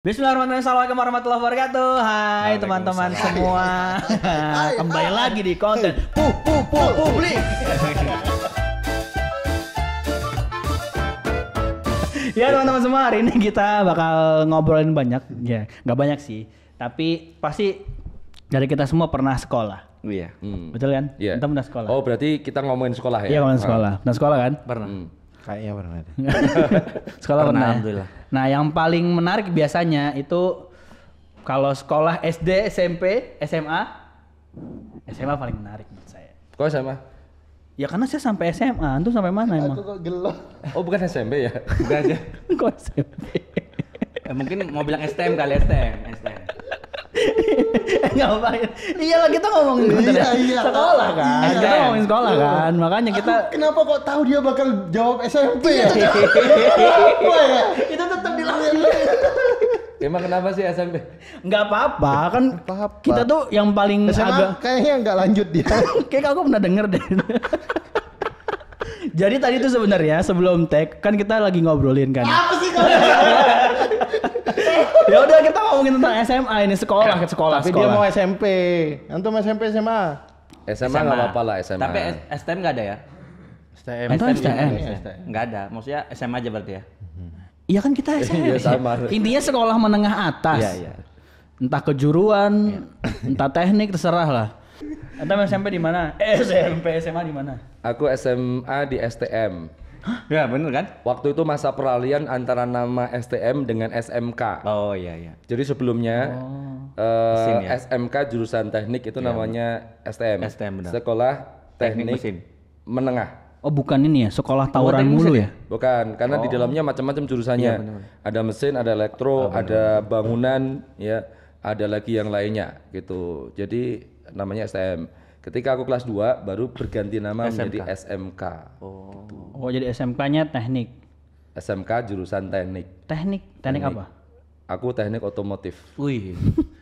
Bismillahirrahmanirrahim. Assalamualaikum warahmatullahi wabarakatuh. Hai teman-teman semua. Kembali lagi di konten Puh Puh Puh publik. ya teman-teman semua hari ini kita bakal ngobrolin banyak ya nggak banyak sih tapi pasti dari kita semua pernah sekolah iya hmm. betul kan yeah. kita pernah sekolah oh berarti kita ngomongin sekolah ya iya ngomongin sekolah ah. pernah sekolah kan pernah hmm. Kayaknya pernah deh. sekolah pernah. Alhamdulillah. Nah, yang paling menarik biasanya itu kalau sekolah SD, SMP, SMA, SMA paling menarik menurut saya. Kok SMA? Ya karena saya sampai SMA, antum sampai mana emang? Aku kok gelo. Oh bukan SMP ya? Bukan aja. kok SMP? eh, mungkin mau bilang STM kali STM, STM. ngapain? Iyalah kita ngomongin iya, ya. iya. sekolah kan. Iya. Kita iya. ngomongin sekolah iya. kan. Makanya kita Aku kenapa kok tahu dia bakal jawab SMP ya? Iya. ya? Itu tetap dilakuin. Emang kenapa sih SMP? Enggak apa-apa kan apa -apa. kita tuh yang paling SMA agak kayaknya enggak lanjut dia. Kayak aku pernah denger deh. Jadi tadi itu sebenarnya sebelum tag kan kita lagi ngobrolin kan. Apa sih kau? ya udah kita ngomongin tentang SMA ini sekolah ke eh, sekolah. Tapi sekolah. dia mau SMP. Antum SMP SMA. SMA nggak apa-apa lah SMA. Tapi STM nggak ada ya? STM. Itu STM. Nggak ada. Maksudnya SMA aja berarti ya? Hmm. Iya kan kita SMA. Iya, sama. Intinya sekolah menengah atas. Iya iya. Entah kejuruan, iya. entah teknik terserah lah. Antam SMP di mana? Eh, SMP, SMA di mana? Aku SMA di STM. Hah? Ya benar kan? Waktu itu masa peralihan antara nama STM dengan SMK. Oh iya iya. Jadi sebelumnya oh. Uh, mesin, ya? SMK jurusan teknik itu ya, namanya STM. STM benar. Sekolah Teknik, teknik Mesin Menengah. Oh bukan ini ya, sekolah tawuran oh, mulu ya? Bukan, karena oh. di dalamnya macam-macam jurusannya. Ya, bener. Ada mesin, ada elektro, oh, bener. ada bangunan, ya, ada lagi yang lainnya gitu. Jadi namanya STM. Ketika aku kelas 2 baru berganti nama SMK. menjadi SMK. Oh. Gitu. Oh, jadi SMK-nya teknik. SMK jurusan teknik. Teknik, teknik, teknik apa? Aku teknik otomotif. Wih.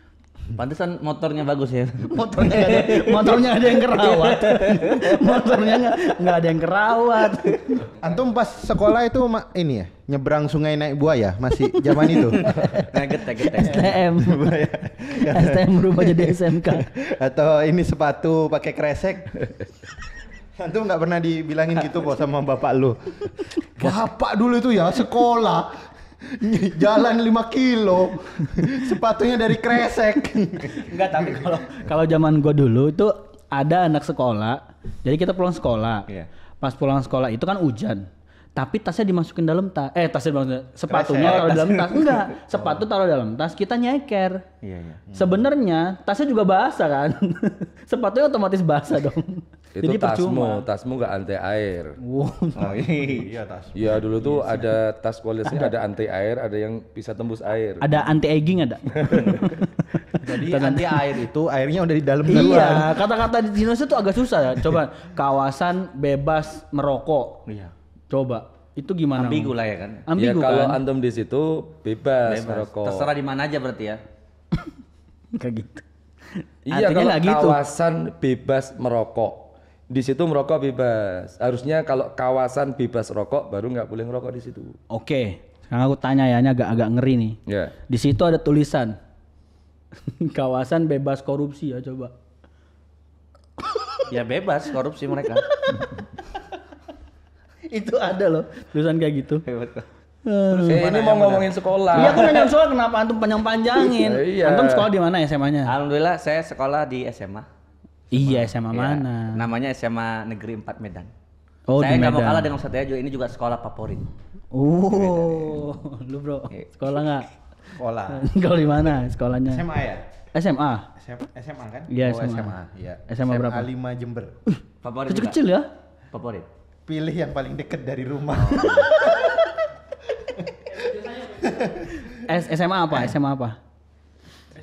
Pantesan motornya bagus ya. Motornya ada, motornya ada yang kerawat. motornya nggak ada yang kerawat. Antum pas sekolah itu ini ya, nyebrang sungai naik buaya masih zaman itu. Nugget, nugget, STM. STM berubah jadi SMK. Atau ini sepatu pakai kresek. Antum nggak pernah dibilangin gitu kok sama bapak lu. Bapak dulu itu ya sekolah jalan 5 kilo sepatunya dari kresek enggak tapi kalau kalau zaman gue dulu itu ada anak sekolah jadi kita pulang sekolah yeah. pas pulang sekolah itu kan hujan tapi tasnya dimasukin dalam tas eh tasnya dimasukin sepatunya taruh dalam tas enggak sepatu taruh dalam tas kita nyeker iya, iya. sebenarnya tasnya juga basah kan sepatunya otomatis basah dong itu Jadi tasmu percuma. tasmu nggak anti air oh, iya, iya tasmu iya dulu tuh iya, ada tas kualitasnya ada. anti air ada yang bisa tembus air ada anti aging ada Jadi nanti air itu airnya udah di dalam iya, duluan. Iya, kata-kata di Indonesia tuh agak susah ya. Coba kawasan bebas merokok. Iya. Coba itu gimana? Ambigu lah ya kan. Ambigu ya, kalau kan? antum di situ bebas, bebas. merokok. Terserah di mana aja berarti ya. Kayak gitu. Iya Artinya kalau gitu. kawasan bebas merokok. Di situ merokok bebas. Harusnya kalau kawasan bebas rokok baru nggak boleh merokok di situ. Oke. Sekarang aku tanya ya, ini agak-agak ngeri nih. Yeah. Di situ ada tulisan kawasan bebas korupsi ya coba. ya bebas korupsi mereka. itu ada loh tulisan kayak gitu hebat Terus eh, ini mau ngomongin sekolah. Iya, aku nanya sekolah kenapa antum panjang-panjangin? iya. Antum sekolah di mana SMA-nya? Alhamdulillah saya sekolah di SMA. Iya, SMA mana? Namanya SMA Negeri 4 Medan. Oh, saya nggak mau kalah dengan Ustaz juga ini juga sekolah favorit. Oh, lu bro, sekolah nggak? Sekolah. Kalau di mana sekolahnya? SMA ya. SMA. SMA, kan? Iya, SMA. SMA. Iya. SMA, berapa? SMA 5 Jember. Favorit kecil-kecil ya? Favorit pilih yang paling deket dari rumah. SMA apa? SMA apa?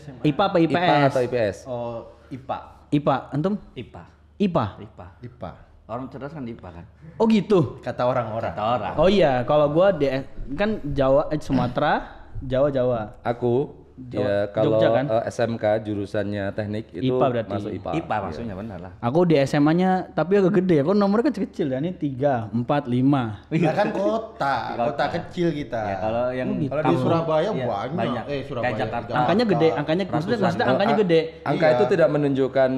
SMA. IPA apa IPS? IPA atau IPS? Oh, IPA. IPA, antum? IPA. IPA. IPA. IPA. Orang cerdas kan IPA kan? Oh gitu. Kata orang-orang. Kata orang. Oh iya, kalau gua di kan Jawa Sumatera, Jawa Jawa. Aku dia kalau Jogja, kan? uh, eh, SMK jurusannya teknik itu IPA berarti. masuk IPA. IPA iya. maksudnya iya. benar lah. Aku di SMA-nya tapi agak gede. ya. Kok nomornya kecil kan kecil ya? Ini 3, 4, 5. Ya kan kota, kota kecil kita. Ya kalau oh, yang oh, gitu. kalau di Surabaya ya, banyak. banyak. Eh Surabaya. Kayak Jakarta. Angkanya gede, angkanya maksudnya, maksudnya angkanya gede. Angka iya. itu tidak menunjukkan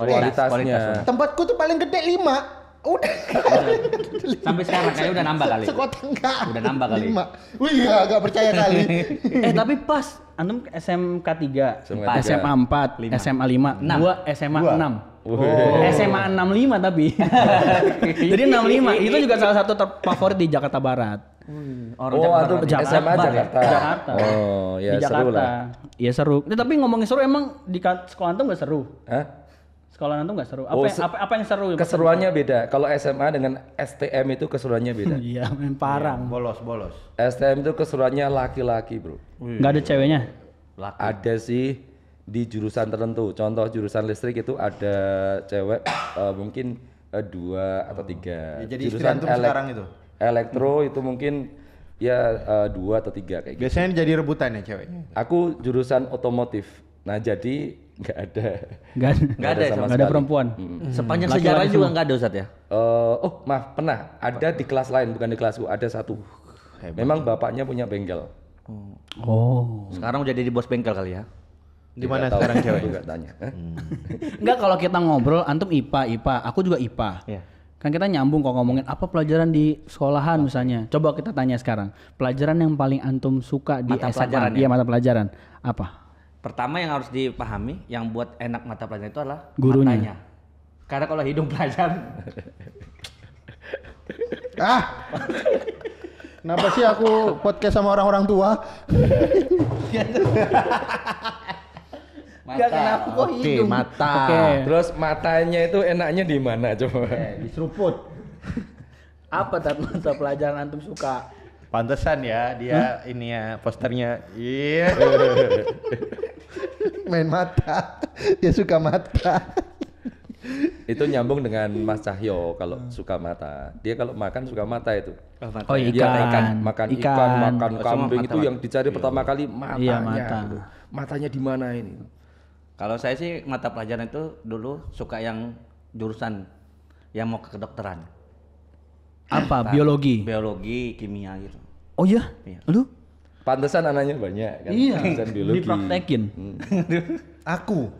kualitasnya. Kualitas, kualitas. Tempatku tuh paling gede 5. Udah. Sampai sekarang kayak udah nambah kali. Sekota enggak. Udah nambah kali. Lima. Wih, enggak, ya, percaya kali. eh, tapi pas antum SMK 3, SMK 3. SMA 4, 5. SMA 5, 6. gua SMA 2. 6. Oh. SMA 65 tapi. Jadi 65 itu juga salah satu terfavorit di Jakarta Barat. Orang oh, Jakarta, Jakarta, SMA Jakarta. Jakarta. Oh, ya di Jakarta. Ya, seru lah. Eh, iya seru. tapi ngomongin seru emang di sekolah antum gak seru? Hah? Sekolah nanti nggak seru. Oh, apa, oh, se apa, apa yang seru? Keseruannya beda. Kalau SMA dengan STM itu keseruannya beda. Iya, main parang. Ya, bolos, bolos. STM itu keseruannya laki-laki, bro. Nggak ada ceweknya? Laki. Ada sih di jurusan tertentu. Contoh jurusan listrik itu ada cewek uh, mungkin uh, dua atau tiga. Ya, jadi jurusan elek sekarang itu. Elektro hmm. itu mungkin ya uh, dua atau tiga kayak Biasanya gitu. Biasanya jadi rebutan ya ceweknya? Aku jurusan otomotif. Nah, jadi Nggak ada. Nggak ada. Nggak ada, sama ada perempuan. Hmm. Sepanjang Laki sejarah juga nggak ada Ustaz ya? Uh, oh mah pernah ada di kelas lain bukan di kelasku ada satu. Hebat. Memang bapaknya punya bengkel. Oh. Sekarang udah jadi bos bengkel kali ya? Di mana sekarang cewek? Enggak tanya. Hmm. Enggak kalau kita ngobrol antum IPA IPA, aku juga IPA. Yeah. Kan kita nyambung kok ngomongin apa pelajaran di sekolahan misalnya. Coba kita tanya sekarang, pelajaran yang paling antum suka di mata SMA? Ya? Iya, mata pelajaran. Apa? pertama yang harus dipahami yang buat enak mata pelajaran itu adalah gurunya. Matanya. Karena kalau hidung pelajaran Ah. Kenapa sih aku podcast sama orang-orang tua? mata. Gak kenapa kok okay, hidung. mata. Okay. Terus matanya itu enaknya di mana coba? Eh, di seruput. Apa tat mata pelajaran antum suka? Pantesan ya dia huh? ini ya posternya. Iya. Yeah. Main mata. Dia suka mata. itu nyambung dengan Mas Cahyo kalau hmm. suka mata. Dia kalau makan suka mata itu. Oh, mata. oh ya? ikan. Dia ikan, makan ikan, ikan makan oh, kambing mata, itu yang dicari iya. pertama kali iya, matanya. Iya, mata. Gitu. Matanya di mana ini? Kalau saya sih mata pelajaran itu dulu suka yang jurusan yang mau ke kedokteran. Apa? Tan nah, biologi. Biologi, kimia gitu. Oh iya? iya. Lu? Pantesan anaknya banyak kan. Iya. Pantesan biologi. Dipraktekin. Hmm. Aku.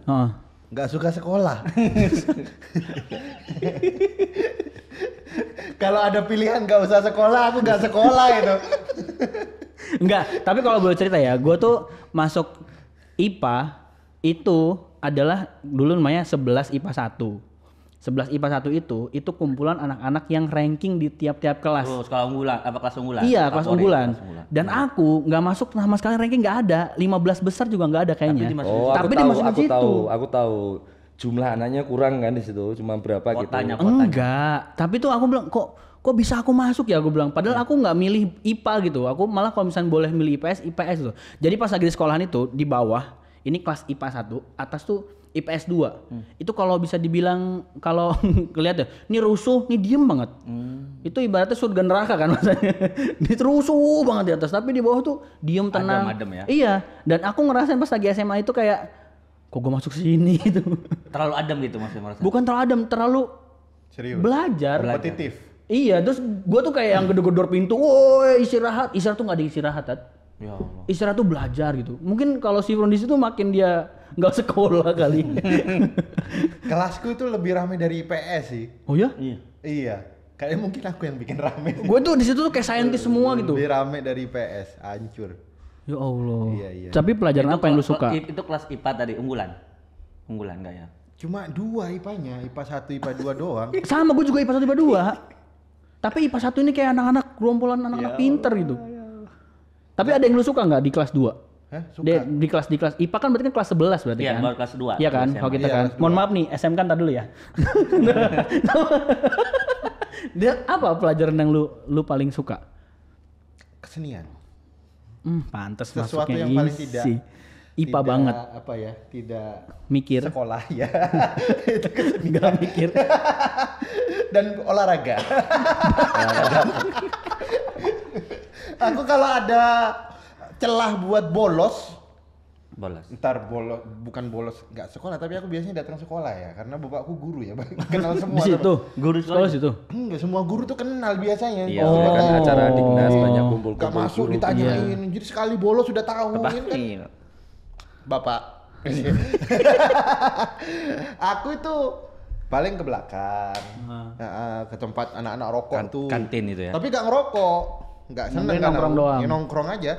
nggak huh. suka sekolah. kalau ada pilihan gak usah sekolah, aku nggak sekolah gitu. Enggak, tapi kalau boleh cerita ya, gue tuh masuk IPA itu adalah dulu namanya 11 IPA 1. 11 IPA 1 itu itu kumpulan anak-anak yang ranking di tiap-tiap kelas. Oh, sekolah unggulan, apa kelas unggulan? Iya, kelas unggulan. Dan nah. aku nggak masuk sama sekali ranking nggak ada. 15 besar juga nggak ada kayaknya. Tapi dimasukin oh, Tapi tahu, aku situ. tahu, aku tahu. Jumlah anaknya kurang kan di situ, cuma berapa gitu. kotanya, gitu. Kotanya. Enggak. Tapi tuh aku bilang kok kok bisa aku masuk ya aku bilang padahal aku nggak milih IPA gitu aku malah kalau misalnya boleh milih IPS IPS tuh jadi pas lagi di sekolahan itu di bawah ini kelas IPA 1 atas tuh IPS 2. Hmm. Itu kalau bisa dibilang kalau kelihatan ya, ini rusuh, ini diem banget. Hmm. Itu ibaratnya surga neraka kan maksudnya. ini rusuh banget di atas, tapi di bawah tuh diem tenang. Adem, adem ya. Iya, dan aku ngerasain pas lagi SMA itu kayak kok gue masuk sini itu. Terlalu adem gitu maksudnya merasa. Bukan terlalu adem, terlalu Serius. Belajar. Kompetitif. Iya, terus gue tuh kayak yang gedor-gedor pintu, woi istirahat, istirahat tuh gak ada istirahat, Ya Allah. Istirahat tuh belajar gitu. Mungkin kalau si Rondis itu makin dia nggak sekolah kali. Kelasku itu lebih ramai dari IPS sih. Oh ya? Iya. Iya. Kayaknya mungkin aku yang bikin ramai. Gue tuh di situ tuh kayak saintis semua gitu. Lebih ramai dari IPS, hancur. Ya Allah. Iya, iya. Tapi pelajaran itu apa yang lu suka? Itu kelas IPA tadi unggulan. Unggulan enggak ya? Cuma dua IPA-nya, IPA 1, IPA 2 doang. Sama gue juga IPA 1, IPA 2. Tapi IPA 1 ini kayak anak-anak gerombolan anak-anak ya pinter gitu. Ya tapi ada yang lu suka nggak di kelas 2? Eh, suka. Di, di kelas di kelas IPA kan berarti kan kelas 11 berarti ya, kan. Iya, kelas 2. Iya kan? Iya Kalau oh, kita ya, kan. Mohon maaf nih, SM kan tadi dulu ya. Dia apa pelajaran yang lu lu paling suka? Kesenian. Hmm, pantas Sesuatu masuknya yang isi. paling tidak IPA tidak, banget. Apa ya? Tidak mikir. Sekolah ya. itu kesenian. mikir. Dan olahraga. olahraga aku kalau ada celah buat bolos bolos ntar bolos bukan bolos nggak sekolah tapi aku biasanya datang sekolah ya karena bapakku guru ya kenal semua di situ guru sekolah oh, situ enggak semua guru tuh kenal biasanya iya kan oh. kan acara dinas banyak kumpul kumpul gak masuk guru, ditanyain iya. jadi sekali bolos sudah tahu kan iya. bapak aku itu paling ke belakang ah. ke tempat anak-anak rokok kan, tuh kantin itu ya tapi gak ngerokok nggak seneng kan nongkrong aku. doang. Ya, nongkrong aja.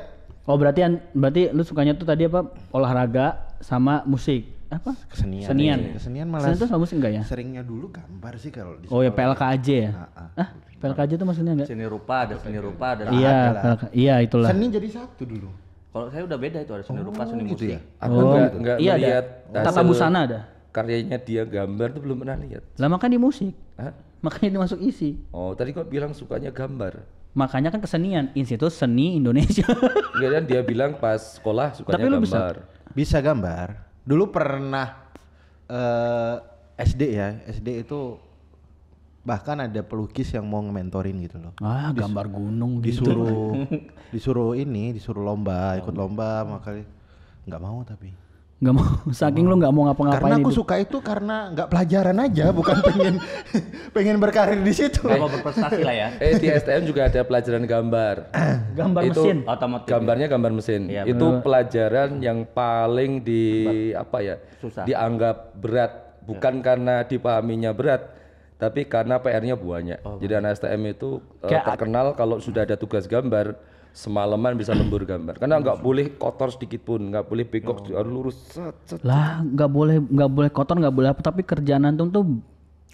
Oh berarti berarti lu sukanya tuh tadi apa olahraga sama musik apa kesenian iya. kesenian, ya. kesenian malas kesenian itu sama musik enggak ya seringnya dulu gambar sih kalau di oh ya aja ya ah, PLK aja tuh maksudnya enggak seni rupa ada seni rupa ada iya PLK, iya itulah seni jadi satu dulu kalau saya udah beda itu ada seni oh, rupa seni oh, gitu musik ya? aku oh, enggak nggak iya melihat tata busana ada karyanya dia gambar tuh belum pernah lihat lah makanya di musik Hah? makanya dimasuk isi oh tadi kok bilang sukanya gambar Makanya kan kesenian, Institut Seni Indonesia. Iya kan dia bilang pas sekolah sukanya Tapi lu gambar. Bisa? bisa gambar. Dulu pernah uh, eh, SD ya, SD itu bahkan ada pelukis yang mau ngementorin gitu loh. Ah, Dis gambar gunung gitu. disuruh disuruh ini, disuruh lomba, ikut lomba makanya nggak mau tapi nggak mau saking lu nggak mau ngapa-ngapain karena aku hidup. suka itu karena nggak pelajaran aja bukan pengen pengen berkarir di situ nggak mau berprestasi lah ya eh di STM juga ada pelajaran gambar gambar itu, mesin otomotif ya. gambarnya gambar mesin ya, itu bener. pelajaran yang paling di apa ya Susah. dianggap berat bukan ya. karena dipahaminya berat tapi karena PR-nya banyak oh. jadi anak STM itu eh, Kayak terkenal kalau sudah ada tugas gambar semalaman bisa lembur gambar karena nggak boleh kotor sedikit pun nggak boleh bekok harus oh. lurus set, set, lah nggak boleh nggak boleh kotor nggak boleh apa tapi kerjaan antum tuh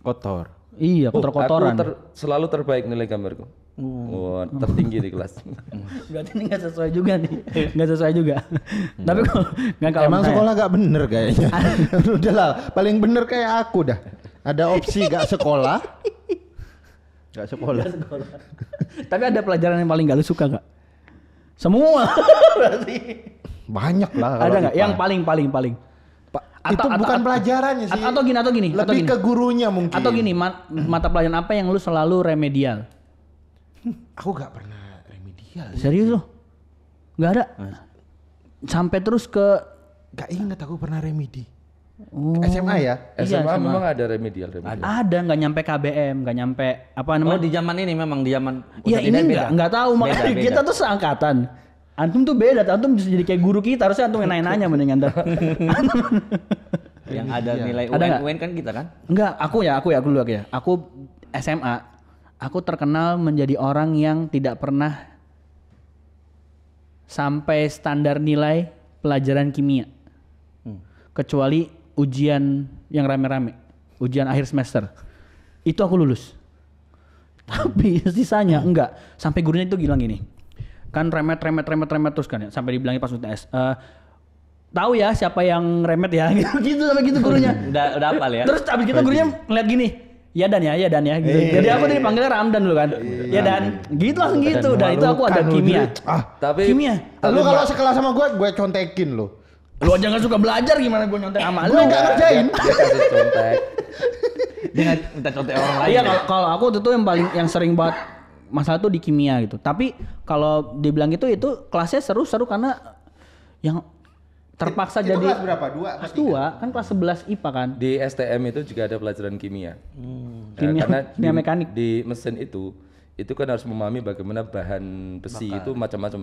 kotor iya kotor kotoran oh, ter, selalu terbaik nilai gambarku Hmm. oh, tertinggi di kelas. Hmm. Berarti ini nggak sesuai juga nih, nggak sesuai juga. Hmm. Tapi kalau nggak kalau emang sekolah nggak bener kayaknya. Udahlah, paling bener kayak aku dah. Ada opsi nggak sekolah, nggak sekolah. Gak sekolah. Tapi ada pelajaran yang paling nggak lu suka nggak? Semua berarti. Banyak lah. Ada nggak? Yang paling paling paling. Pa itu atau, bukan atau, pelajarannya sih. Atau gini atau gini. Lebih atau gini. ke gurunya mungkin. Atau gini ma mata pelajaran apa yang lu selalu remedial? Aku nggak pernah remedial. Serius lo? Nggak ada. Sampai terus ke. Gak ingat aku pernah remedi. Oh. SMA ya? SMA, iya, SMA memang ada remedial, remedial. Ada, nggak nyampe KBM, nggak nyampe apa oh, namanya? Oh di zaman ini memang di zaman. Iya ini enggak nggak tahu makanya beda, kita tuh seangkatan. Antum tuh beda, antum bisa jadi kayak guru kita, harusnya antum yang nanya-nanya mendingan yang ada iya. nilai UN, ada UN kan kita kan? Enggak, aku ya, aku ya, aku dulu ya. Aku SMA, aku terkenal menjadi orang yang tidak pernah sampai standar nilai pelajaran kimia. Hmm. Kecuali ujian yang rame-rame, ujian akhir semester. Itu aku lulus. Tapi sisanya enggak. Sampai gurunya itu bilang gini. Kan remet remet remet remet terus kan ya, sampai dibilangin pas UTS. Uh, tahu ya siapa yang remet ya gitu, gitu sampai gitu gurunya. udah udah apa ya. Terus abis gitu gurunya ngeliat gini. Ya dan ya, ya dan ya. Gitu. Iya, Jadi aku iya, tadi iya. panggilnya Ramdan dulu kan. Ya dan gitu langsung gitu. Dan itu aku ada kimia. Ah, tapi kimia. Lalu kalau sekelas sama gue, gue contekin loh lu aja gak suka belajar gimana gue nyontek sama lu gak ngerjain dia, minta contek orang iya, lain iya kalau aku tuh yang paling yang sering buat masalah tuh di kimia gitu tapi kalau dibilang gitu itu kelasnya seru-seru karena yang terpaksa itu, jadi kelas berapa dua kelas dua kan kelas sebelas IPA kan di STM itu juga ada pelajaran kimia hmm. Nah, kimia, karena kimia di, mekanik di mesin itu itu kan harus memahami bagaimana bahan besi Maka. itu macam-macam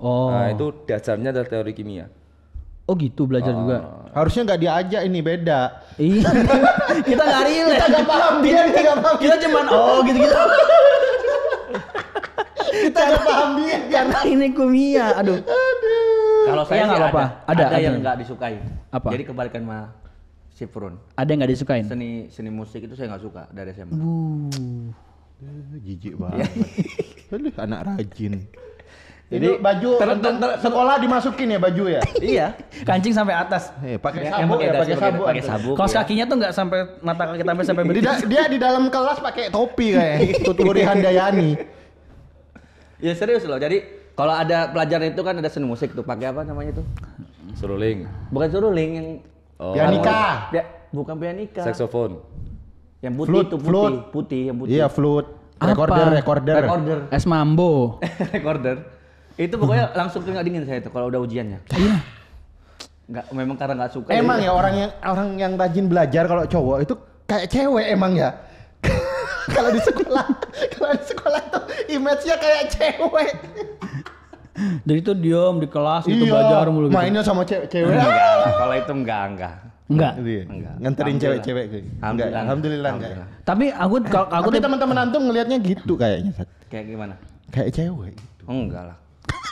oh. nah itu dasarnya adalah teori kimia Oh gitu belajar uh, juga. Ah. Harusnya nggak diajak ini beda. Iya. kita nggak real, Kita nggak paham dia, kita nggak paham. Kita cuman oh gitu gitu. kita nggak paham dia karena ini kumia. Aduh. Aduh. Kalau saya nggak ya, apa-apa. Ada, ada, ada yang nggak disukai. Apa? Jadi kebalikan mah Sifrun. Ada yang nggak disukai. Seni seni musik itu saya nggak suka dari SMA. Uh. Eh, jijik banget. Aduh, anak rajin. Jadi baju ter, ter, ter, sekolah dimasukin ya baju ya? iya. Kancing sampai atas. Eh, pakai sabuk ya, pakai sabuk. Pakai sabuk. Kaos ya. kakinya tuh nggak sampai mata kaki sampai sampai di, Dia, di dalam kelas pakai topi kayak Tuturi Handayani. Ya serius loh. Jadi kalau ada pelajaran itu kan ada seni musik tuh pakai apa namanya tuh? Suruling. Bukan suruling yang oh. pianika. Pia, bukan pianika. Saksofon. Yang putih flute, itu putih, flute. putih yang putih. Iya, flute. Recorder, apa? recorder. Recorder. Es mambo. recorder itu pokoknya langsung keringat dingin saya itu kalau udah ujiannya. Iya. Nggak, memang karena nggak suka. Emang ya, orang yang orang yang rajin belajar kalau cowok itu kayak cewek emang ya. kalau di sekolah, kalau di sekolah tuh image-nya kayak cewek. Jadi itu diem di kelas gitu, iya, belajar mulu gitu. Mainnya sama cewek. cewek. Enggak lah, kalau itu enggak, enggak. Enggak. Iya. Enggak. Nganterin cewek-cewek gitu. Enggak. Alhamdulillah enggak. Tapi aku kalau aku teman-teman antum ngelihatnya gitu kayaknya, Kayak gimana? Kayak cewek. Gitu. Enggak lah.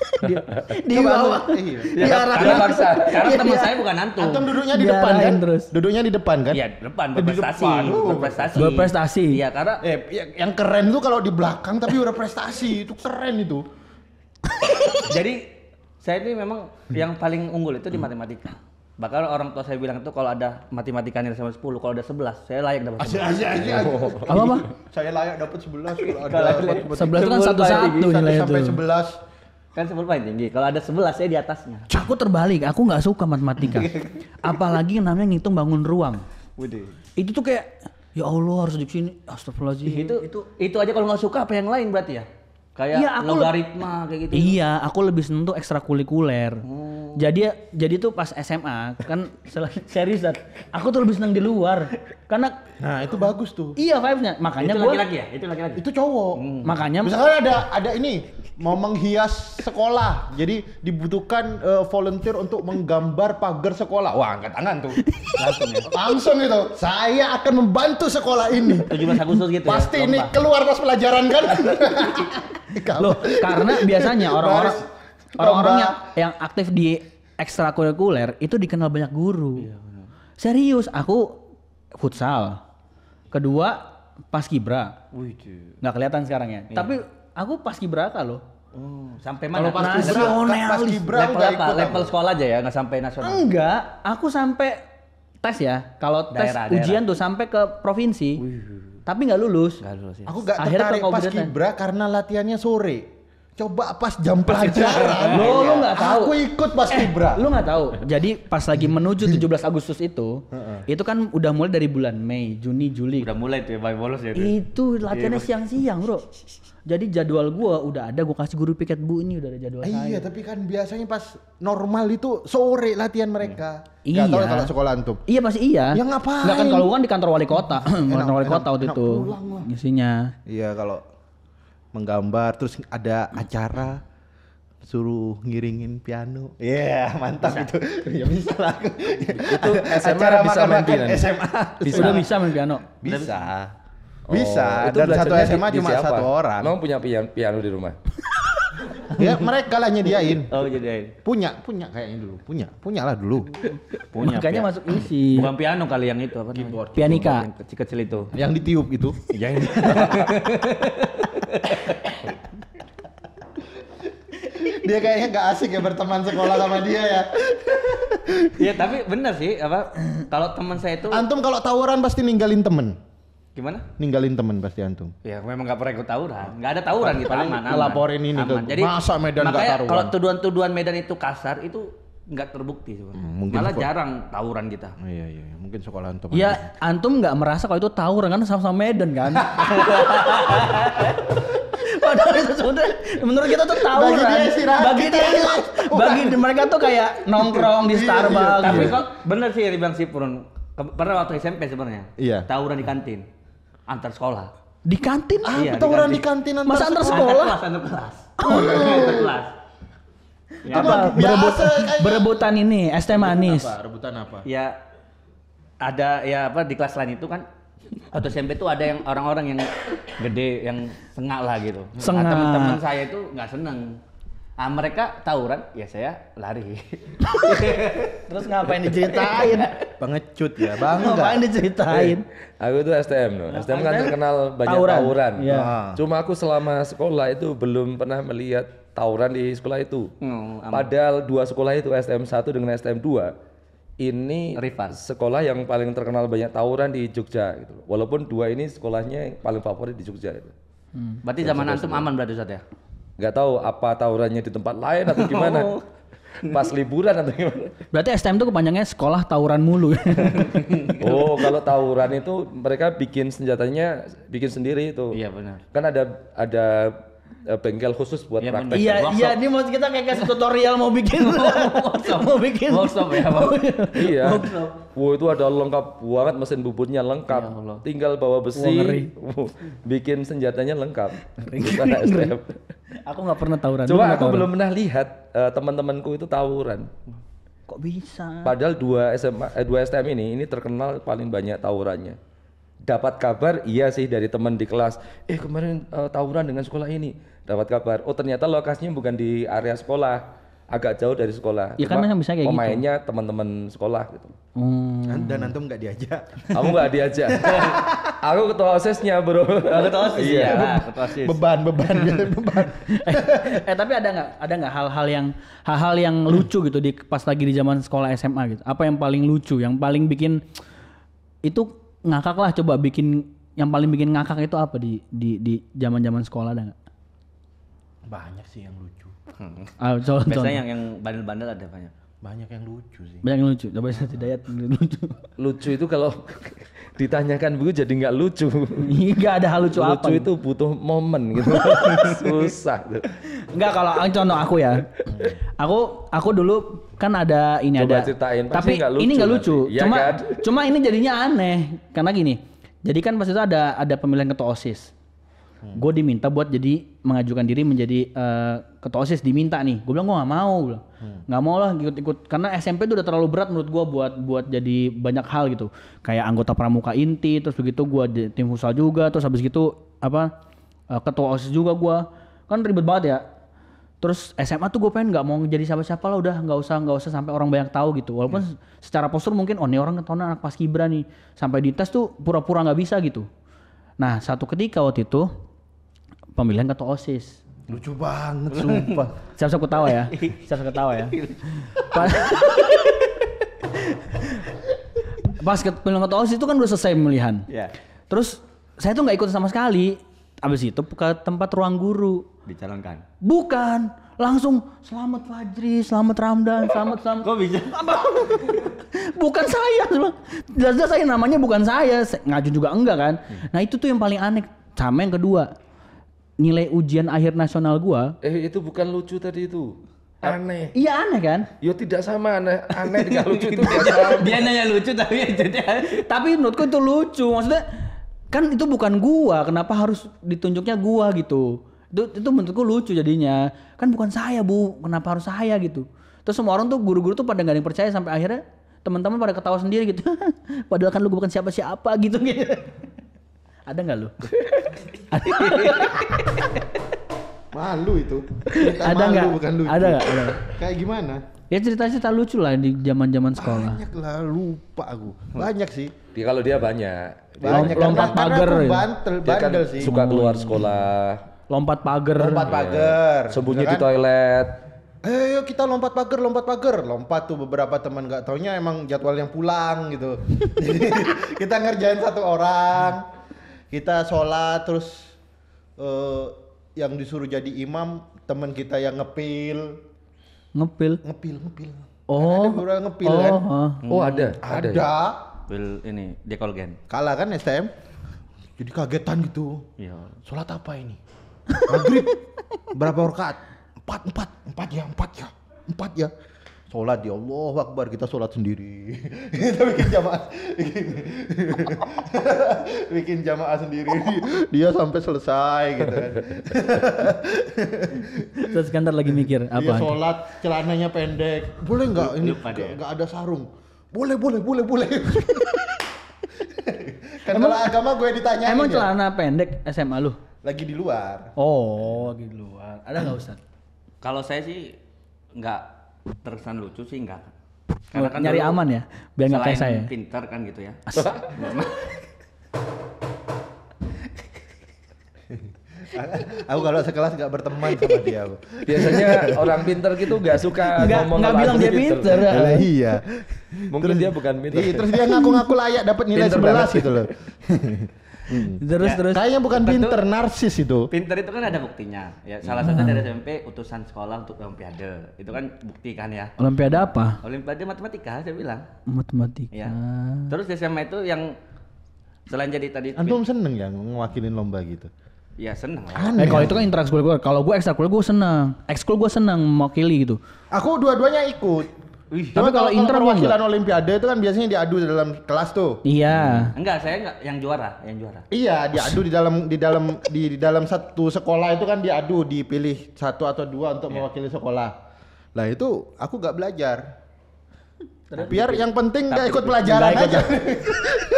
di, bawah. Iya. Diarah. Karena paksa. Karena teman iya. saya bukan antum. Antum duduknya di depan kan? Terus. Duduknya di depan kan? Iya, depan berprestasi. Berprestasi. Berprestasi. Iya, karena eh ya, yang keren tuh kalau di belakang tapi udah prestasi, itu keren itu. Jadi saya ini memang hmm. yang paling unggul itu di hmm. matematika. Bahkan orang tua saya bilang itu kalau ada matematika nilai sama 10, kalau ada 11, saya layak dapat 11. Asyik, asyik, asyik. Oh. Apa, Pak? Saya layak dapat 11 kalau ada 11. 11 itu kan satu-satu nilai itu. sampai 11 Kan 10 paling tinggi. Kalau ada sebelas, saya di atasnya. Aku terbalik, aku nggak suka matematika. Apalagi yang namanya ngitung bangun ruang. Waduh. Itu tuh kayak ya Allah harus di sini. Astagfirullahaladzim. Itu itu itu aja kalau nggak suka apa yang lain berarti ya? Kayak ya, aku logaritma kayak gitu. Iya, aku lebih seneng tuh ekstrakurikuler. Hmm. Jadi jadi tuh pas SMA kan serius aku tuh lebih seneng di luar karena nah itu bagus tuh iya vibesnya makanya itu laki-laki ya itu laki-laki itu cowok hmm. makanya misalkan ada ada ini mau menghias sekolah jadi dibutuhkan uh, volunteer untuk menggambar pagar sekolah wah angkat tangan tuh langsung ya langsung itu saya akan membantu sekolah ini 17 Agustus gitu ya, pasti ya, ini keluar pas pelajaran kan loh karena biasanya orang-orang orang-orang yang, yang aktif di ekstrakurikuler itu dikenal banyak guru iya, serius aku futsal. Kedua pas kibra. Nggak kelihatan sekarang ya. Iya. Tapi aku pas kibra kalau loh. Oh, sampai mana? Pas pas Kibra, pas kibra level, apa, level sekolah aja ya, nggak sampai nasional. Enggak, aku sampai tes ya. Kalau tes daerah, ujian tuh sampai ke provinsi. Wih. Tapi nggak lulus. Gak lulus ya. Aku nggak tertarik pas kibra karena latihannya sore. Coba pas jam pelajaran. Ya. lo lo iya. nggak tahu. Aku ikut pas eh, Libra. Lo nggak tahu. Jadi pas lagi menuju 17 Agustus itu, itu kan udah mulai dari bulan Mei, Juni, Juli. Udah mulai tuh ya, bayi bolos ya. Itu, Itu latihannya iya. siang-siang, Bro. Jadi jadwal gua udah ada, gua kasih guru piket Bu ini udah ada jadwal ah, saya. Iya, tapi kan biasanya pas normal itu sore latihan mereka. Iya. Gak tahu kalau sekolah antum. Iya pasti iya. Ya ngapain? Enggak kan kalau kan di kantor wali kota, kantor wali kota waktu itu. Isinya. Iya kalau menggambar terus ada acara suruh ngiringin piano. Iya, yeah, mantap bisa. itu. ya bisa lah. itu SMA acara bisa makan main piano. SMA. Bisa. Udah bisa main piano. Bisa. Oh, bisa. Dan satu SMA di, cuma di satu orang. Emang punya piano di rumah? ya mereka lah nyediain. Oh nyediain. Punya, punya kayaknya dulu. Punya, punya lah dulu. punya. kayaknya masuk isi. Bukan piano kali yang itu apa? Keyboard. Pianika. Kecil-kecil itu. Yang ditiup gitu. Yang dia kayaknya nggak asik ya berteman sekolah sama dia ya. Iya tapi bener sih apa kalau teman saya itu antum kalau tawuran pasti ninggalin temen. Gimana? Ninggalin temen pasti antum. Ya memang nggak pernah ikut tawuran, nggak ada tawuran gitu aman, aman. Laporin ini aman. Jadi, masa Medan nggak taruhan. Kalau tuduhan-tuduhan Medan itu kasar itu nggak terbukti hmm, mungkin malah jarang tawuran kita oh, iya, iya iya mungkin sekolah antum ya aja. antum nggak merasa kalau itu tawuran kan sama-sama Medan kan padahal itu menurut kita tuh tawuran bagi dia sih bagi dia bagi mereka tuh kayak nongkrong di iya, Starbucks iya. tapi kok bener sih yang bang si pernah waktu SMP sebenarnya iya tawuran di kantin antar sekolah di kantin ah iya, tawuran di kantin, di kantin antar masa antar sekolah antar kelas antar kelas oh. antar kelas Ya, apa berebut, berebutan ini es teh manis. Apa? Rebutan apa? Ya ada ya apa di kelas lain itu kan atau SMP tuh ada yang orang-orang yang gede yang sengak lah gitu. Nah, sengak. Nah, teman-teman saya itu nggak seneng. Ah mereka tawuran, ya saya lari. Terus ngapain diceritain? Pengecut ya, bang. Ngapain diceritain? Eh, aku itu STM loh. STM kan terkenal banyak tawuran. tawuran. Ya. Cuma aku selama sekolah itu belum pernah melihat tawuran di sekolah itu. Hmm, Padahal dua sekolah itu STM 1 dengan STM 2 ini Rival. sekolah yang paling terkenal banyak tawuran di Jogja gitu. Walaupun dua ini sekolahnya yang paling favorit di Jogja gitu. Hmm. Berarti zaman antum aman berarti Ustaz ya? Gak tahu apa tawurannya di tempat lain atau gimana. oh. Pas liburan atau gimana. Berarti STM itu kepanjangnya sekolah tawuran mulu. oh, kalau tawuran itu mereka bikin senjatanya bikin sendiri itu. Iya benar. Kan ada ada Eh, bengkel khusus buat ya, praktek. Iya, iya, ini mau kita kayak kasih tutorial mau bikin mau bikin workshop ya, mau iya. Wow, itu ada lengkap banget mesin bubutnya lengkap. Ya Tinggal bawa besi, bikin senjatanya lengkap. aku nggak pernah tawuran. Coba aku belum pernah lihat uh, teman-temanku itu tawuran. Kok bisa? Padahal dua SMA eh, dua STM ini ini terkenal paling banyak tawurannya dapat kabar iya sih dari teman di kelas eh kemarin uh, tawuran dengan sekolah ini dapat kabar oh ternyata lokasinya bukan di area sekolah agak jauh dari sekolah ya Cuma kan bisa kayak gitu. pemainnya gitu. teman-teman sekolah gitu hmm. dan antum nggak diajak aku nggak diajak aku ketua osisnya bro Aku oh, ketua osis iya ya, ketua beban beban gitu, beban eh, eh tapi ada nggak ada nggak hal-hal yang hal-hal yang lucu gitu di pas lagi di zaman sekolah SMA gitu apa yang paling lucu yang paling bikin itu ngakak lah coba bikin yang paling bikin ngakak itu apa di di di zaman-zaman sekolah ada Banyak sih yang lucu. Hmm. Ah, so, Biasanya yang yang bandel-bandel ada banyak. Banyak yang lucu sih. Banyak yang lucu. Coba saya ya lucu. lucu itu kalau ditanyakan begitu jadi nggak lucu. Nggak ada hal lucu, lucu apa. Lucu itu butuh momen gitu. Susah enggak Nggak kalau contoh aku ya. Aku aku dulu kan ada ini Coba ada. Ceritain, tapi gak lucu ini nggak lucu. ya Cuma kan? cuma ini jadinya aneh karena gini. Jadi kan pas itu ada ada pemilihan ketua OSIS hmm. gue diminta buat jadi mengajukan diri menjadi uh, ketua osis diminta nih gue bilang gue nggak mau hmm. nggak hmm. mau lah ikut-ikut karena SMP itu udah terlalu berat menurut gue buat buat jadi banyak hal gitu kayak anggota pramuka inti terus begitu gue tim futsal juga terus habis gitu apa uh, ketua osis juga gue kan ribet banget ya terus SMA tuh gue pengen nggak mau jadi siapa-siapa lah udah nggak usah nggak usah sampai orang banyak tahu gitu walaupun hmm. secara postur mungkin oh ini orang ketahuan anak pas kibra nih sampai di tes tuh pura-pura nggak -pura bisa gitu nah satu ketika waktu itu pemilihan ketua OSIS. Lucu banget sumpah. Siap-siap ketawa ya. Siap-siap ketawa ya. Pas, ke, pemilihan ketua OSIS itu kan udah selesai pemilihan. Yeah. Terus saya tuh nggak ikut sama sekali. Abis itu ke tempat ruang guru. Dicalonkan? Bukan. Langsung selamat Fajri, selamat Ramdan, selamat selamat. Kok bisa? bukan saya, jelas-jelas saya namanya bukan saya. Ngajun juga enggak kan? Hmm. Nah itu tuh yang paling aneh. Sama yang kedua, nilai ujian akhir nasional gua. Eh itu bukan lucu tadi itu. Aneh. Iya aneh kan? Ya tidak sama aneh, aneh dengan lucu itu tidak Dia nanya lucu tapi ya jadi tapi menurutku itu lucu. Maksudnya kan itu bukan gua, kenapa harus ditunjuknya gua gitu? Itu itu menurutku lucu jadinya. Kan bukan saya, Bu. Kenapa harus saya gitu? Terus semua orang tuh guru-guru tuh pada gak ada yang percaya sampai akhirnya teman-teman pada ketawa sendiri gitu. Padahal kan lu bukan siapa-siapa gitu gitu. ada nggak lu? malu itu. Cerita ada nggak? Bukan lucu. Ada gak? Ada. Kayak gimana? Ya cerita-cerita lucu lah di zaman-zaman sekolah. Banyak lah lupa aku. Banyak sih. Di kalau dia banyak. banyak lompat kan, pagar. Ya. Bantel, dia kan sih. Suka keluar sekolah. Lompat pagar. Lompat iya. pagar. Ya. Sembunyi iya kan? di toilet. Eh, ayo kita lompat pagar, lompat pagar, lompat tuh beberapa teman gak taunya emang jadwal yang pulang gitu. kita ngerjain satu orang, kita sholat terus uh, yang disuruh jadi imam teman kita yang ngepil ngepil ngepil ngepil oh kan ada ngepil oh, kan huh. oh ada ada, ya? ada. Ya? Pil ini dekolgen kalah kan STM jadi kagetan gitu ya. sholat apa ini maghrib berapa rakaat empat empat empat ya empat ya empat ya sholat ya Allah Akbar kita sholat sendiri kita bikin jamaah bikin, jamaah sendiri dia sampai selesai gitu kan terus kantor lagi mikir apa dia sholat celananya pendek boleh nggak ini nggak ada sarung boleh boleh boleh boleh Karena emang, agama gue ditanya emang ya. celana pendek SMA lu lagi di luar oh lagi di luar ada nggak Ustaz? kalau saya sih nggak terkesan lucu sih enggak oh, karena kan nyari aman ya biar nggak kayak saya ya? pinter kan gitu ya aku kalau sekelas gak berteman sama dia biasanya orang pinter gitu gak suka nggak, ngomong nggak bilang dia gitu. pinter gitu. nah, iya mungkin terus, dia bukan pinter iya, terus dia ngaku-ngaku layak dapat nilai pinter 11 gitu loh Hmm. Terus ya, terus. Kayaknya bukan pinter, narsis itu. Pinter itu kan ada buktinya. Ya salah satu hmm. dari SMP utusan sekolah untuk olimpiade. Itu kan bukti kan ya. Olimpiade apa? Olimpiade matematika saya bilang. Matematika. Ya. Terus di SMA itu yang selain jadi tadi Antum seneng ya ngewakilin lomba gitu? Ya seneng lah. Eh kalau ya. itu kan interaksi gue. Kalau gue ekstra gue seneng. Ekskul gue seneng mewakili gitu. Aku dua-duanya ikut. Wih. Tapi kalau Inter perwakilan enggak. Olimpiade itu kan biasanya diadu di dalam kelas tuh. Iya. Hmm. Enggak, saya enggak yang juara, yang juara. Iya, diadu di dalam di dalam di, di dalam satu sekolah itu kan diadu dipilih satu atau dua untuk yeah. mewakili sekolah. Lah itu aku gak belajar. Biar yang penting gak ikut pelajaran aja. Ya.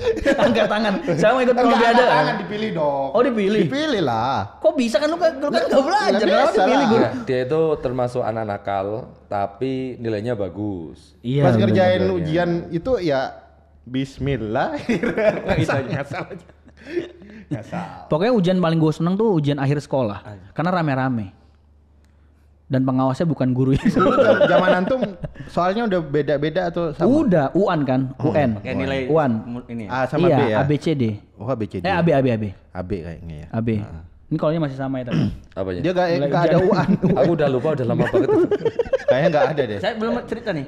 angkat tangan. Saya mau ikut olimpiade. Angkat tangan dipilih dong. Oh dipilih. Dipilih lah. Kok bisa kan lu kan lu kan nggak belajar. Kenapa dipilih gue ya, Dia itu termasuk anak nakal tapi nilainya bagus. Iya. Pas ngerjain ujian itu ya bismillah. Ngasal ngasal. Ngasal. Pokoknya ujian paling gue seneng tuh ujian akhir sekolah. Karena rame-rame dan pengawasnya bukan guru itu. Zaman antum soalnya udah beda-beda atau sama? Udah, UAN kan, oh, iya. UN. Kayak nilai UAN. Ini. A ya? ah, sama iya, B ya. ABCD. Oh, ABCD. Eh, AB AB AB. AB kayaknya ya. AB. Ah. Ini kalau masih sama ya tapi. Apanya? Dia gak, gak ada UAN. Aku udah lupa udah lama banget. Kayaknya gak ada deh. Saya belum cerita nih.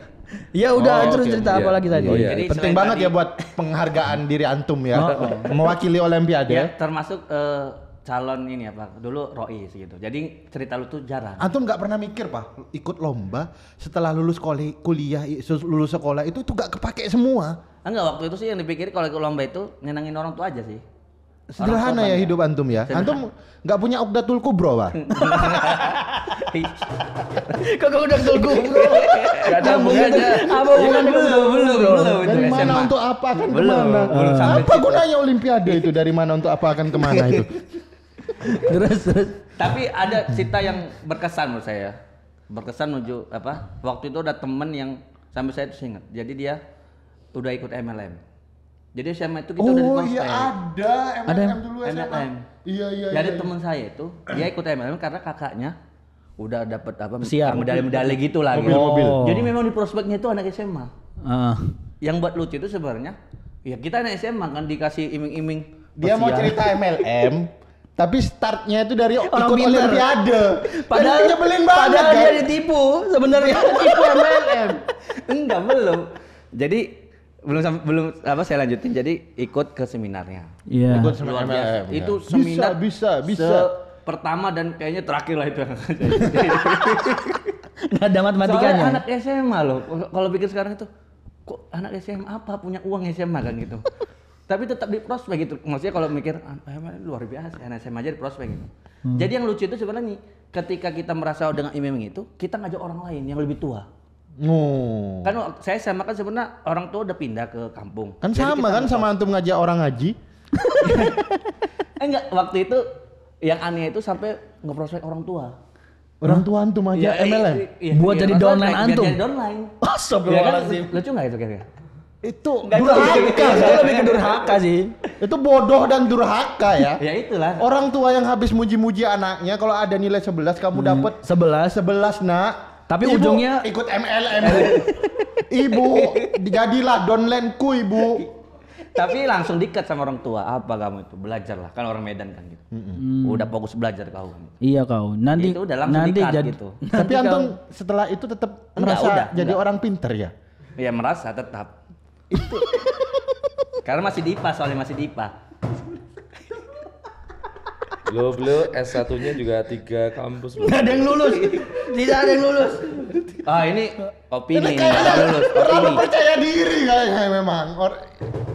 Ya udah oh, terus okay. cerita iya. apa lagi tadi? Oh, iya. Jadi penting banget tadi, ya buat penghargaan diri antum ya. Oh, oh. Mewakili olimpiade. Ya, termasuk uh, calon ini apa dulu rois gitu jadi cerita lu tuh jarang antum nggak pernah mikir pak ikut lomba setelah lulus kuliah, kuliah lulus sekolah itu tuh nggak kepake semua enggak waktu itu sih yang dipikir kalau ikut lomba itu nyenengin orang tua aja sih sederhana ya hidup antum ya sederhana. antum nggak punya ukdatul kubro pak kok kau udah kubro ada bukan apa iya, bukan belum belum belum dari mana untuk apa kan kemana apa gunanya olimpiade itu dari mana untuk apa akan kemana itu terus terus. Tapi ada cerita yang berkesan menurut saya. Berkesan menuju apa? Waktu itu ada temen yang sampai saya itu ingat. Jadi dia udah ikut MLM. Jadi SMA itu kita oh, udah di Oh iya ada MLM, ada dulu SMA. MLM. Iya iya. Jadi iya. teman iya. saya itu dia ikut MLM karena kakaknya udah dapat apa Siap. medali-medali gitu lah mobil, gitu. Mobil. Jadi memang di prospeknya itu anak SMA. Uh. Ah. Yang buat lucu itu sebenarnya ya kita anak SMA kan dikasih iming-iming dia mau cerita MLM tapi startnya itu dari orang ikut pinter. olimpiade padahal dia nyebelin banget padahal kan? dia ditipu sebenarnya iya. tipu MLM enggak belum jadi belum belum apa saya lanjutin jadi ikut ke seminarnya iya yeah. ikut seminar MLM itu ya. seminar bisa bisa, bisa. pertama dan kayaknya terakhir lah itu Enggak ada matematikanya Soalnya anak SMA loh kalau pikir sekarang itu kok anak SMA apa punya uang SMA kan gitu tapi tetap di prospek gitu maksudnya kalau mikir ah, luar biasa saya aja di prospek gitu hmm. jadi yang lucu itu sebenarnya ketika kita merasa dengan iming itu kita ngajak orang lain yang lebih tua Oh. Kan saya sama kan sebenarnya orang tua udah pindah ke kampung. Kan Jadi sama kan sama antum ngajak orang ngaji. Enggak, eh, waktu itu yang aneh itu sampai ngeprospek orang tua. Orang tua antum aja iya, ya, MLM. Iya, buat iya, jadi downline antum. Biar jadi downline. Oh, Ya kan, lucu gak itu kayaknya itu Gak durhaka itu, lebih ke durhaka sih itu bodoh dan durhaka ya ya itulah orang tua yang habis muji-muji anaknya kalau ada nilai 11 kamu hmm. dapat 11 11 nak tapi ibu, ujungnya ikut MLM ibu jadilah donlenku ibu tapi langsung dekat sama orang tua apa kamu itu belajarlah kan orang Medan kan gitu hmm udah fokus belajar kau iya kau nanti itu udah langsung nanti jadi, gitu tapi antum setelah itu tetap merasa udah, jadi enggak. orang pinter ya ya merasa tetap itu. Karena masih di soalnya masih di IPA. Lo s satunya juga tiga kampus. tidak ada yang lulus. Tidak ada yang lulus. Ah ini opini, nggak lulus. Orang percaya diri kayaknya memang. Or,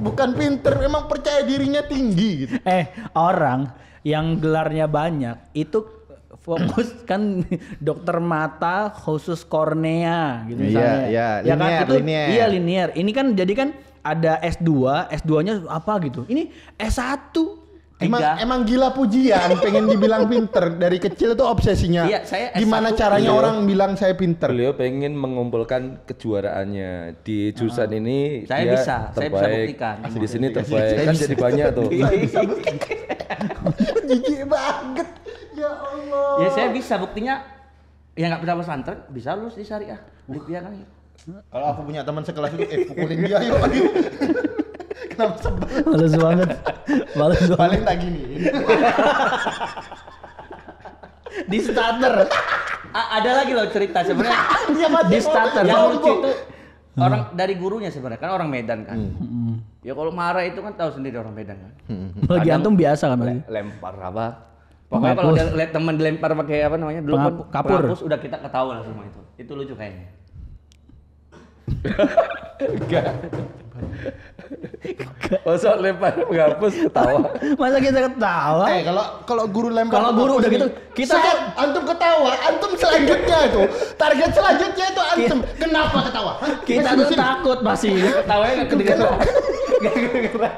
bukan pinter, memang percaya dirinya tinggi gitu. Eh, orang yang gelarnya banyak itu fokus kan dokter mata khusus kornea gitu iya, misalnya. Iya, iya, ya kan linear, itu linear. iya linear. Ini kan jadi kan ada S2, S2-nya apa gitu. Ini S1 Emang, emang gila pujian, pengen dibilang pinter dari kecil itu obsesinya. Iya, saya S1, Gimana caranya beliau, orang bilang saya pinter? Beliau pengen mengumpulkan kejuaraannya di jurusan ah. ini. Saya dia bisa, terbaik. Kan saya bisa buktikan. Di sini terbaik, kan jadi banyak tuh. Jijik banget ya Allah ya saya bisa buktinya ya nggak pernah pesantren bisa lulus di syariah bukti kan gitu. kalau aku punya teman sekelas itu eh pukulin dia yuk ayo kenapa sebel males banget males banget paling tak gini di starter A ada lagi loh cerita sebenarnya di starter yang lucu itu orang dari gurunya sebenarnya kan orang Medan kan hmm. ya kalau marah itu kan tahu sendiri orang Medan kan hmm. lagi antum biasa kan lagi lempar apa Pokoknya kalau lihat teman dilempar pakai apa namanya dulu Pengap kan kapur. udah kita ketawa lah semua itu. Itu lucu kayaknya. Enggak. Masa lempar menghapus ketawa. Masa kita ketawa? Eh kalau kalau guru lempar kalau guru udah gitu kita Saat kan- antum ketawa, antum selanjutnya itu. Target selanjutnya itu antum. Kenapa ketawa? Hah? Kita tuh takut masih. Ketawanya enggak kedengeran. Enggak kedengeran.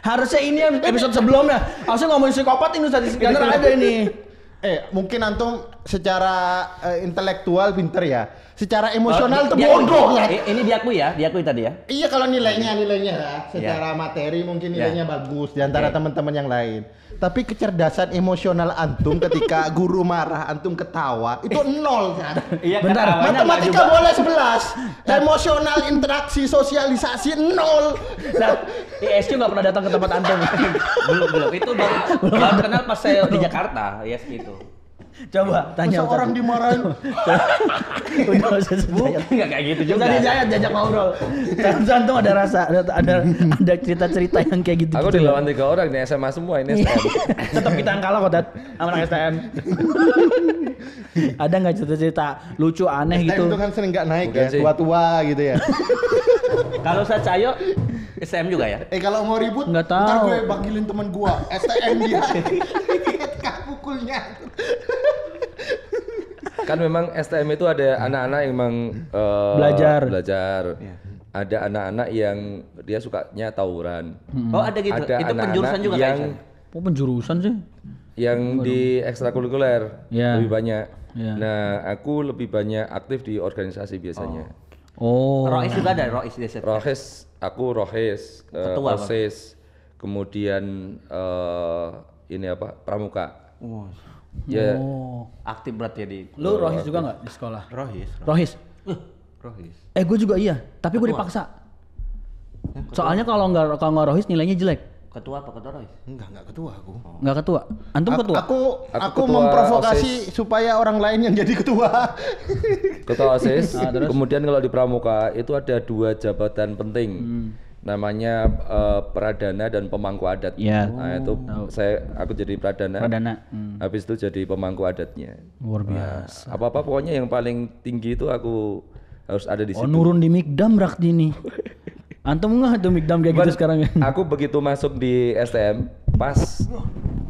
Harusnya ini yang episode sebelumnya. Harusnya ngomongin psikopat ini Ustaz Iskandar ada ini. Eh, mungkin antum secara uh, intelektual pinter ya secara emosional oh, tuh iya, bodoh iya. lah. Ini diakui ya, diakui tadi ya. Iya kalau nilainya iya. nilainya ya, secara yeah. materi mungkin nilainya yeah. bagus di antara okay. teman-teman yang lain. Tapi kecerdasan emosional antum ketika guru marah antum ketawa itu nol kan. Iya, benar. matematika boleh 11. Nah. emosional interaksi sosialisasi nol. Nah, ISQ nggak pernah datang ke tempat antum. belum, belum. Itu baru, baru kenal pas saya di Jakarta, yes gitu. Coba tanya Masa orang dimarahin. Udah usah Bukan enggak kayak gitu juga. Tadi jajak jajak ngobrol. tuh ada rasa ada ada cerita-cerita yang kayak gitu. Aku gitu dilawan tiga orang nih SMA semua ini STM. Tetap kita yang kalah kok Dad sama anak STM. ada enggak cerita-cerita lucu aneh gitu? itu kan sering nggak naik ya, tua-tua gitu ya. Kalau saya cayo STM juga ya? Eh kalau mau ribut, nggak tahu. Ntar gue panggilin temen gue, STM dia mukulnya kan memang STM itu ada anak-anak yang memang uh, belajar belajar ya. ada anak-anak yang dia sukanya tawuran hmm. oh ada gitu ada itu anak -anak penjurusan juga yang kan? oh penjurusan sih yang Aduh. di ekstrakurikuler ya. lebih banyak ya. nah aku lebih banyak aktif di organisasi biasanya oh, oh. Rois juga ada Rois desa rohis aku rohis eh, Ketua uh, OSIS, kemudian uh, ini apa Pramuka Oh. Ya, oh. aktif berarti ya di. Lu rohis juga nggak di sekolah? Rohis. Rohis. Rohis. rohis. Eh, gue juga iya, tapi gue dipaksa. Eh, ketua. Soalnya kalau nggak kalau nggak rohis nilainya jelek. Ketua apa ketua rohis? Enggak, enggak ketua aku. Oh. Enggak ketua. Antum A ketua. Aku aku, aku ketua memprovokasi OSIS. supaya orang lain yang jadi ketua. ketua OSIS. nah, Kemudian kalau di pramuka itu ada dua jabatan penting. Hmm namanya uh, pradana dan pemangku adat. Yeah. Nah, itu oh. saya aku jadi pradana. Pradana. Hmm. Habis itu jadi pemangku adatnya. Luar biasa. Nah, apa-apa pokoknya yang paling tinggi itu aku harus ada di oh, situ. Oh, nurun di Mikdam berarti ini. Antum nggak tuh Mikdam kayak Bukan, gitu sekarang? Aku begitu masuk di STM pas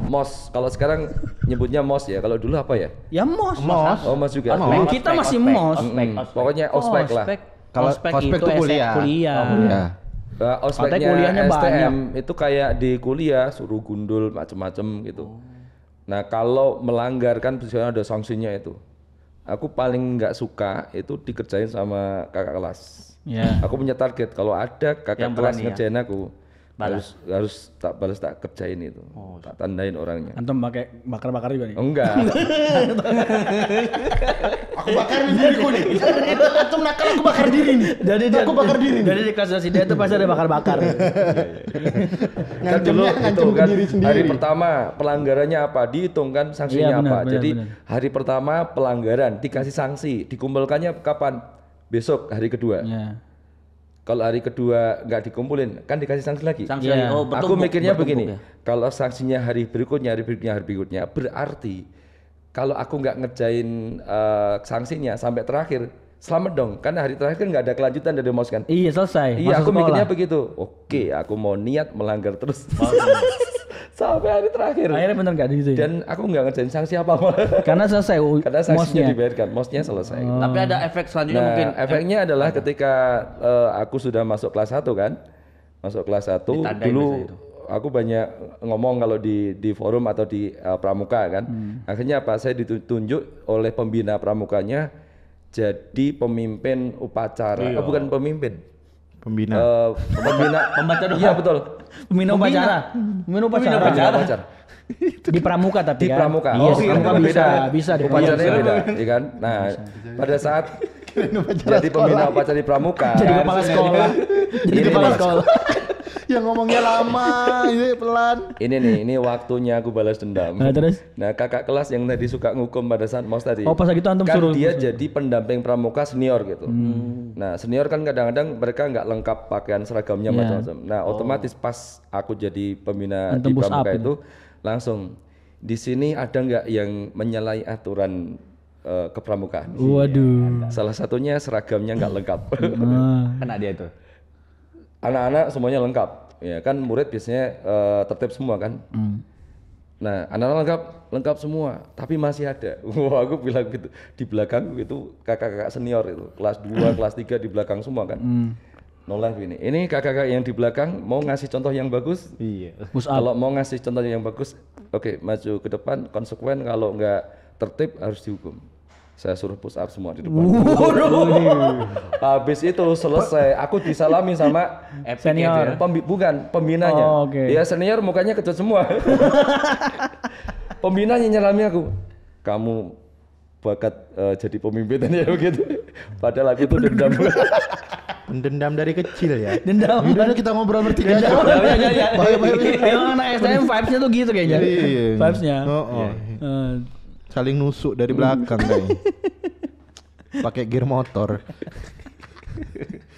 mos kalau sekarang nyebutnya mos ya kalau dulu apa ya ya mos mos oh mos juga mos. Ospek, kita masih ospek, mos pokoknya ospek, lah kalau ospek, ospek itu, kuliah. Uh, ospeknya kuliahnya STM banyak. itu kayak di kuliah suruh gundul macem-macem gitu. Oh. Nah kalau melanggar kan biasanya ada sanksinya itu. Aku paling nggak suka itu dikerjain sama kakak kelas. Yeah. Aku punya target kalau ada kakak Yang kelas ya? ngerjain ya. aku balas. harus harus tak balas tak kerjain itu oh, tak tandain orangnya antum pakai bakar bakar juga nih oh, enggak aku bakar diriku nih antum nakal aku bakar diri nih jadi aku bakar diri jadi di kelas dia itu pasti ada bakar bakar iya, iya, iya. kan dulu itu kan hari pertama pelanggarannya apa dihitung kan sanksinya iya, benar, apa benar, jadi benar. hari pertama pelanggaran dikasih sanksi dikumpulkannya kapan besok hari kedua yeah kalau hari kedua nggak dikumpulin kan dikasih sanksi lagi. Sanksi yeah. Oh, bertumbuk, Aku mikirnya begini, ya? kalau sanksinya hari berikutnya, hari berikutnya, hari berikutnya, berarti kalau aku nggak ngerjain uh, sanksinya sampai terakhir, selamat dong karena hari terakhir kan nggak ada kelanjutan dari mos kan iya selesai iya aku sekolah. mikirnya begitu oke hmm. aku mau niat melanggar terus oh, iya. sampai hari terakhir akhirnya bener nggak gitu dan aku nggak ngerjain sanksi apa apa karena selesai karena sanksinya dibayarkan mosnya selesai oh. tapi ada efek selanjutnya nah, mungkin efeknya adalah ketika uh, aku sudah masuk kelas 1 kan masuk kelas 1 dulu aku banyak ngomong kalau di di forum atau di uh, pramuka kan hmm. akhirnya apa saya ditunjuk oleh pembina pramukanya jadi pemimpin upacara. Iya. Oh, bukan pemimpin. Pembina. Uh, pembina pembaca doa. Iya betul. Pembina upacara. Pembina upacara. Pembina upacara. di pramuka tapi di kan? pramuka. Iya, oh, iya, pramuka bisa, bisa, iya, bisa upacaranya beda, ya kan? Nah, bisa. pada saat jadi pembina upacara di pramuka. Jadi kepala sekolah. Jadi kepala sekolah yang ngomongnya lama, ini ya, pelan. Ini nih, ini waktunya aku balas dendam. Nah, terus? Nah, kakak kelas yang tadi suka ngukum pada saat mos tadi. Oh, pas gitu antum kan suruh. dia jadi pendamping pramuka senior gitu. Hmm. Nah, senior kan kadang-kadang mereka nggak lengkap pakaian seragamnya yeah. macam-macam. Nah, oh. otomatis pas aku jadi pembina di pramuka gitu. itu, langsung di sini ada nggak yang menyalahi aturan eh, kepramukaan? Waduh. Salah satunya seragamnya nggak lengkap. Ah. Kena dia itu anak-anak semuanya lengkap. Ya kan murid biasanya uh, tertib semua kan. Hmm. Nah, anak-anak lengkap, lengkap semua, tapi masih ada. Wah, aku bilang gitu. Di belakang itu kakak-kakak senior itu, kelas 2, kelas 3 di belakang semua kan. Hmm. No life ini. Ini kakak-kakak yang di belakang mau ngasih contoh yang bagus? Iya. Kalau mau ngasih contoh yang bagus, oke, okay, maju ke depan, konsekuen kalau nggak tertib harus dihukum saya suruh push up semua di depan. Waduh. Habis itu selesai, aku disalami sama senior, gitu ya? Pembi bukan pembinanya. Oh, okay. Ya senior mukanya kecut semua. pembinanya nyelami aku. Kamu bakat uh, jadi pemimpin ya begitu. Padahal aku itu dendam. Dendam dari kecil ya. Dendam. Udah kita ngobrol bertiga aja. Ya ya ya. ya. Emang anak STM vibes-nya tuh gitu kayaknya. Iya, iya, iya. Vibes-nya. Oh, oh. Eh, saling nusuk dari belakang hmm. pakai gear motor